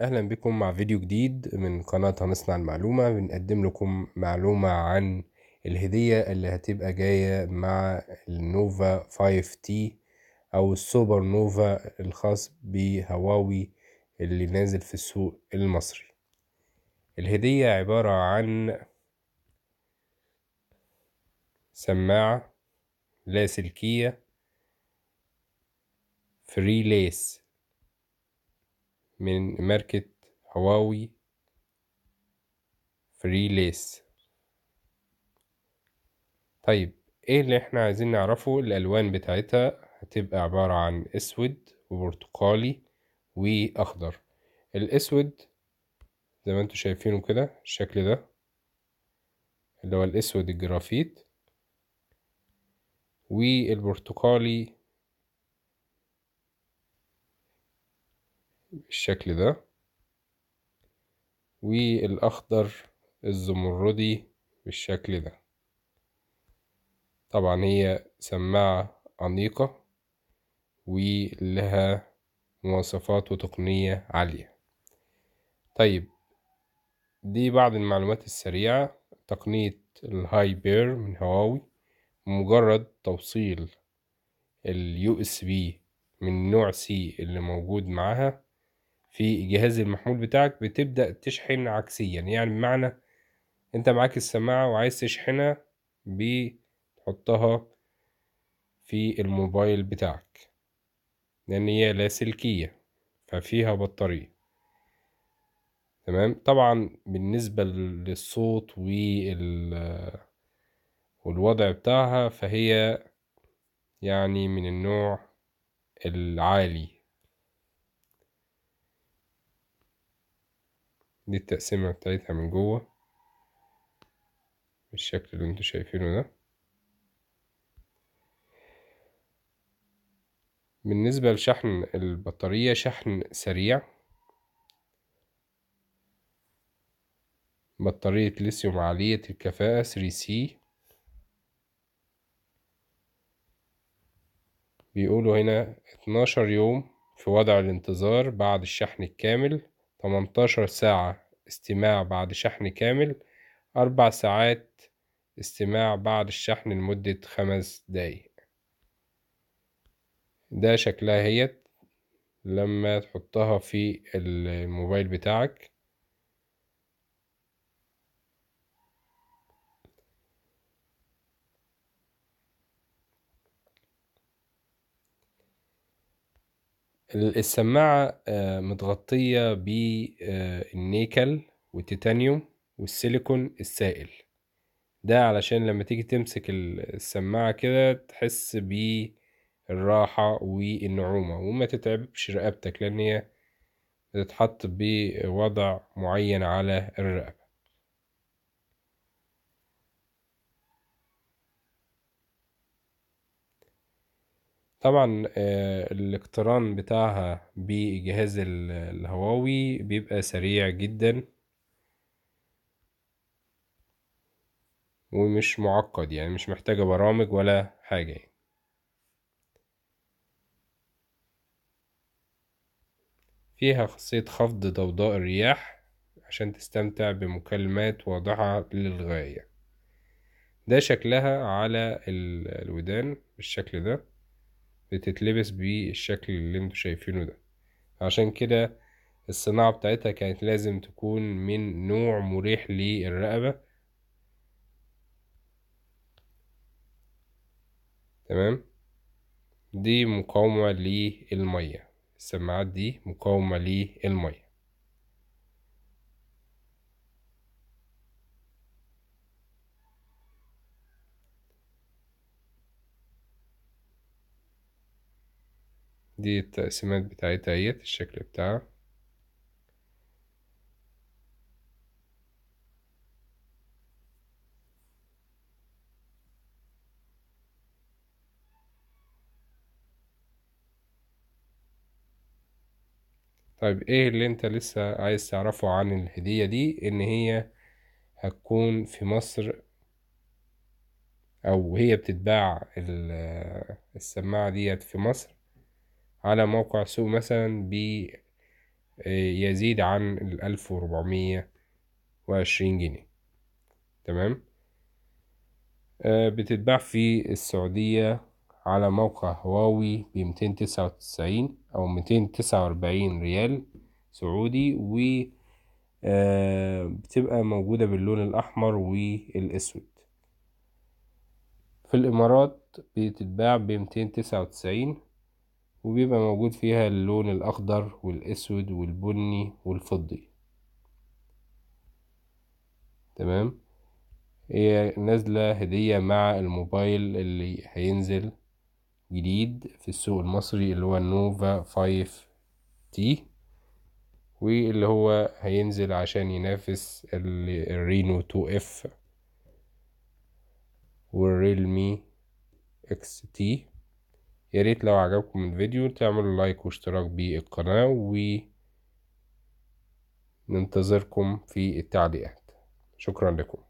اهلا بكم مع فيديو جديد من قناة هنصنع المعلومة بنقدم لكم معلومة عن الهدية اللي هتبقى جاية مع النوفا 5 تي او السوبر نوفا الخاص بهواوي اللي نازل في السوق المصري الهدية عبارة عن سماعة لاسلكية فري ليس من ماركة هواوي فري ليس طيب ايه اللي احنا عايزين نعرفه الالوان بتاعتها هتبقى عبارة عن اسود وبرتقالي واخضر الاسود زي ما انتوا شايفينه كده الشكل ده اللي هو الاسود الجرافيت والبرتقالي بالشكل ده والأخضر الزمردي بالشكل ده طبعا هي سماعة أنيقة ولها مواصفات وتقنية عالية طيب دي بعض المعلومات السريعة تقنية الهاي بير من هواوي مجرد توصيل اليو اس بي من نوع سي اللي موجود معاها في جهاز المحمول بتاعك بتبدأ تشحن عكسيًا، يعني بمعنى أنت معاك السماعة وعايز تشحنها بتحطها تحطها في الموبايل بتاعك، لإن هي لاسلكية ففيها بطارية، تمام، طبعًا بالنسبة للصوت وال والوضع بتاعها فهي يعني من النوع العالي. دي التقسيمة بتاعتها من جوه بالشكل اللي انتوا شايفينه ده بالنسبة لشحن البطارية شحن سريع بطارية ليثيوم عالية الكفاءة 3C بيقولوا هنا 12 يوم في وضع الانتظار بعد الشحن الكامل 18 ساعة استماع بعد شحن كامل أربع ساعات استماع بعد الشحن لمدة خمس دقايق ده شكلها هيت لما تحطها في الموبايل بتاعك السماعة آه، متغطية بالنيكل آه، والتيتانيوم والسيليكون السائل ده علشان لما تيجي تمسك السماعة كده تحس بالراحة والنعومة وما تتعبش رقبتك لأن هي بتتحط بوضع معين على الرقبة طبعًا آه، الاقتران بتاعها بجهاز الهواوي بيبقى سريع جدًا. ومش مُعقّد، يعني مش محتاجة برامج ولا حاجة يعني. فيها خاصية خفض ضوضاء الرياح عشان تستمتع بمكالمات واضحة للغاية. ده شكلها على الودان بالشكل ده. بتتلبس بالشكل اللي انتوا شايفينه ده عشان كده الصناعة بتاعتها كانت لازم تكون من نوع مريح للرقبة تمام دي مقاومة للمية السماعات دي مقاومة للمية دي التقسيمات بتاعتها اهيت الشكل بتاعها طيب ايه اللي انت لسه عايز تعرفه عن الهدية دي ان هي هتكون في مصر او هي بتتباع السماعة ديت في مصر على موقع سوق مثلا بيزيد آه، يزيد عن الألف وربعمية وعشرين جنيه تمام آه، بتتباع في السعودية على موقع هواوي بمتين تسعة وتسعين أو متين تسعة وأربعين ريال سعودي و آه، بتبقى موجودة باللون الأحمر والأسود في الإمارات بتتباع بمتين تسعة وتسعين وبيبقى موجود فيها اللون الأخضر والأسود والبني والفضي تمام هي نازلة هدية مع الموبايل اللي هينزل جديد في السوق المصري اللي هو نوفا 5 تي واللي هو هينزل عشان ينافس الرينو 2 اف والريلمي XT تي يا ريت لو عجبكم الفيديو تعملوا لايك واشتراك بالقناة وننتظركم في التعليقات شكرا لكم